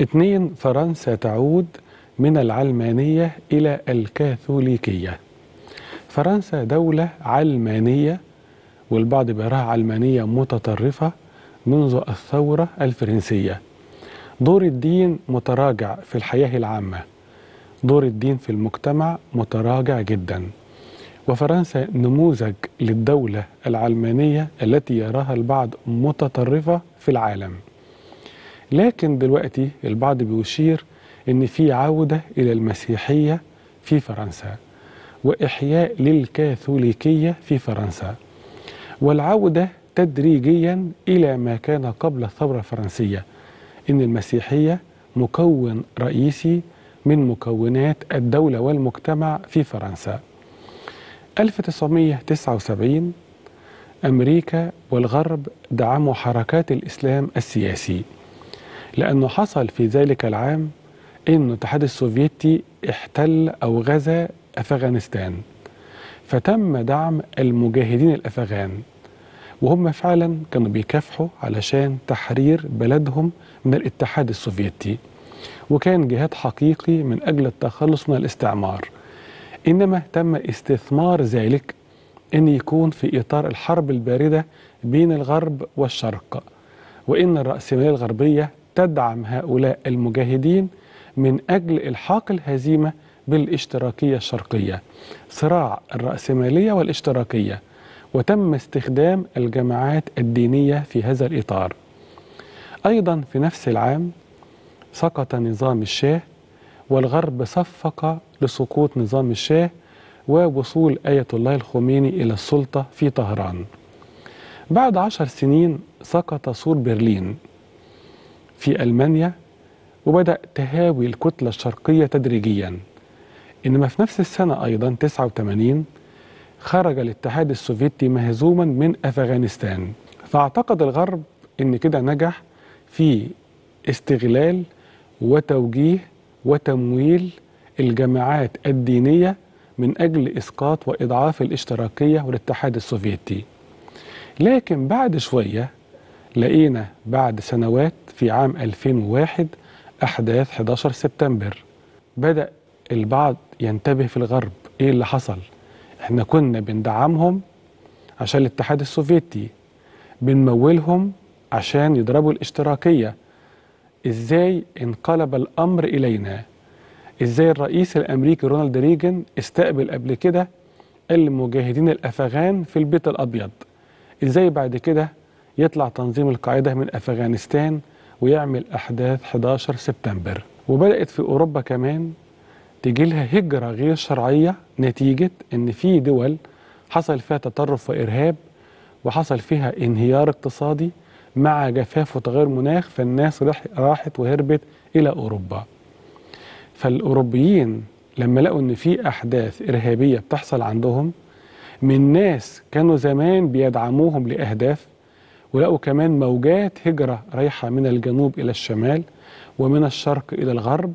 اثنين فرنسا تعود من العلمانية إلى الكاثوليكية فرنسا دولة علمانية والبعض بيراها علمانية متطرفة منذ الثورة الفرنسية دور الدين متراجع في الحياة العامة دور الدين في المجتمع متراجع جدا وفرنسا نموذج للدولة العلمانية التي يراها البعض متطرفة في العالم لكن دلوقتي البعض بيشير ان في عوده الى المسيحيه في فرنسا واحياء للكاثوليكيه في فرنسا والعوده تدريجيا الى ما كان قبل الثوره الفرنسيه ان المسيحيه مكون رئيسي من مكونات الدوله والمجتمع في فرنسا 1979 امريكا والغرب دعموا حركات الاسلام السياسي لأنه حصل في ذلك العام أن الاتحاد السوفيتي احتل أو غزا أفغانستان فتم دعم المجاهدين الأفغان وهم فعلا كانوا بيكافحوا علشان تحرير بلدهم من الاتحاد السوفيتي وكان جهاد حقيقي من أجل التخلص من الاستعمار إنما تم استثمار ذلك أن يكون في إطار الحرب الباردة بين الغرب والشرق وإن الرأسمالية الغربية تدعم هؤلاء المجاهدين من أجل إلحاق الهزيمة بالاشتراكية الشرقية صراع الرأسمالية والاشتراكية وتم استخدام الجماعات الدينية في هذا الإطار أيضا في نفس العام سقط نظام الشاه والغرب صفق لسقوط نظام الشاه ووصول آية الله الخميني إلى السلطة في طهران بعد عشر سنين سقط سور برلين في ألمانيا وبدأ تهاوي الكتلة الشرقية تدريجيا إنما في نفس السنة أيضا 89 خرج الاتحاد السوفيتي مهزوما من أفغانستان فاعتقد الغرب إن كده نجح في استغلال وتوجيه وتمويل الجماعات الدينية من أجل إسقاط وإضعاف الاشتراكية والاتحاد السوفيتي لكن بعد شوية لقينا بعد سنوات في عام 2001 أحداث 11 سبتمبر بدأ البعض ينتبه في الغرب إيه اللي حصل إحنا كنا بندعمهم عشان الاتحاد السوفيتي بنمولهم عشان يضربوا الاشتراكية إزاي انقلب الأمر إلينا إزاي الرئيس الأمريكي رونالد ريجن استقبل قبل كده المجاهدين الأفغان في البيت الأبيض إزاي بعد كده يطلع تنظيم القاعده من افغانستان ويعمل احداث 11 سبتمبر وبدات في اوروبا كمان تيجي لها هجره غير شرعيه نتيجه ان في دول حصل فيها تطرف وارهاب وحصل فيها انهيار اقتصادي مع جفاف وتغير مناخ فالناس راحت وهربت الى اوروبا فالاوروبيين لما لقوا ان في احداث ارهابيه بتحصل عندهم من ناس كانوا زمان بيدعموهم لاهداف ولقوا كمان موجات هجرة رايحة من الجنوب إلى الشمال ومن الشرق إلى الغرب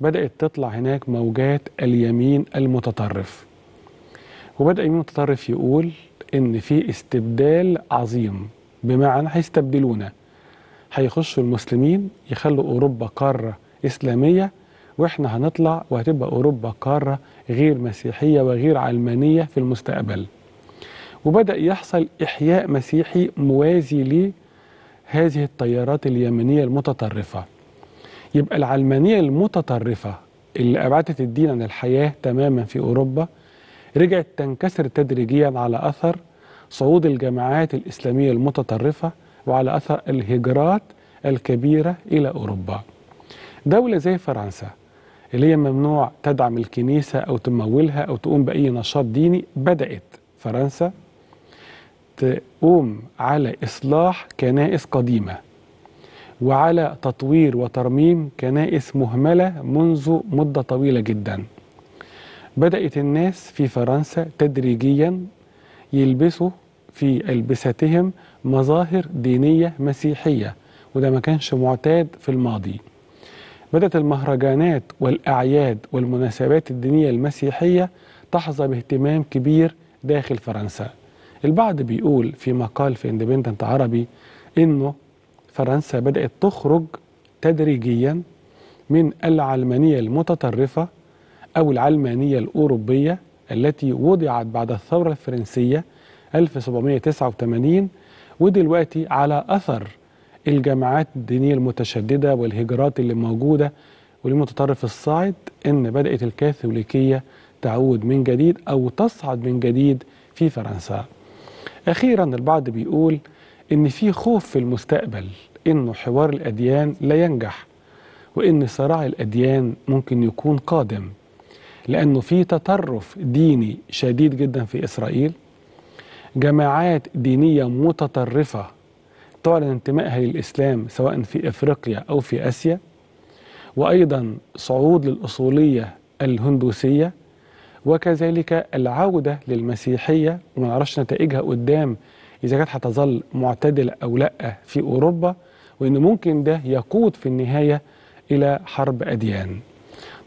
بدأت تطلع هناك موجات اليمين المتطرف وبدأ اليمين المتطرف يقول إن في استبدال عظيم بمعنى هيستبدلونا هيخشوا المسلمين يخلوا أوروبا قارة إسلامية وإحنا هنطلع وهتبقى أوروبا قارة غير مسيحية وغير علمانية في المستقبل وبدأ يحصل إحياء مسيحي موازي لهذه التيارات اليمنية المتطرفة يبقى العلمانية المتطرفة اللي أبعدت الدين عن الحياة تماما في أوروبا رجعت تنكسر تدريجيا على أثر صعود الجماعات الإسلامية المتطرفة وعلى أثر الهجرات الكبيرة إلى أوروبا دولة زي فرنسا اللي هي ممنوع تدعم الكنيسة أو تمولها أو تقوم بأي نشاط ديني بدأت فرنسا تقوم على إصلاح كنائس قديمة وعلى تطوير وترميم كنائس مهملة منذ مدة طويلة جدا بدأت الناس في فرنسا تدريجيا يلبسوا في ألبستهم مظاهر دينية مسيحية وده ما كانش معتاد في الماضي بدأت المهرجانات والأعياد والمناسبات الدينية المسيحية تحظى باهتمام كبير داخل فرنسا البعض بيقول في مقال في اندبندنت عربي انه فرنسا بدات تخرج تدريجيا من العلمانيه المتطرفه او العلمانيه الاوروبيه التي وضعت بعد الثوره الفرنسيه 1789 ودلوقتي على اثر الجماعات الدينيه المتشدده والهجرات اللي موجوده والمتطرف الصاعد ان بدات الكاثوليكيه تعود من جديد او تصعد من جديد في فرنسا أخيرا البعض بيقول إن في خوف في المستقبل إنه حوار الأديان لا ينجح وإن صراع الأديان ممكن يكون قادم لأنه في تطرف ديني شديد جدا في إسرائيل جماعات دينية متطرفة تعلن انتمائها للإسلام سواء في إفريقيا أو في آسيا وأيضا صعود للأصولية الهندوسية وكذلك العودة للمسيحية وما نعرفش نتائجها قدام إذا كانت هتظل معتدلة أو لأ في أوروبا وإن ممكن ده يقود في النهاية إلى حرب أديان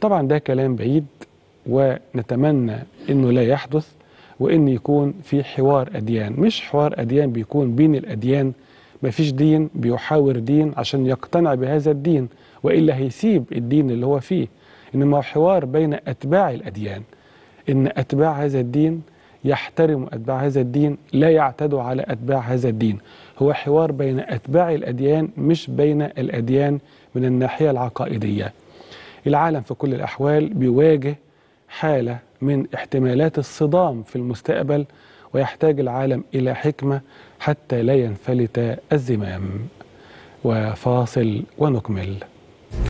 طبعا ده كلام بعيد ونتمنى أنه لا يحدث وأن يكون في حوار أديان مش حوار أديان بيكون بين الأديان ما فيش دين بيحاور دين عشان يقتنع بهذا الدين وإلا هيسيب الدين اللي هو فيه إنما حوار بين أتباع الأديان ان اتباع هذا الدين يحترم اتباع هذا الدين لا يعتدوا على اتباع هذا الدين هو حوار بين اتباع الاديان مش بين الاديان من الناحيه العقائديه العالم في كل الاحوال بيواجه حاله من احتمالات الصدام في المستقبل ويحتاج العالم الى حكمه حتى لا ينفلت الزمام وفاصل ونكمل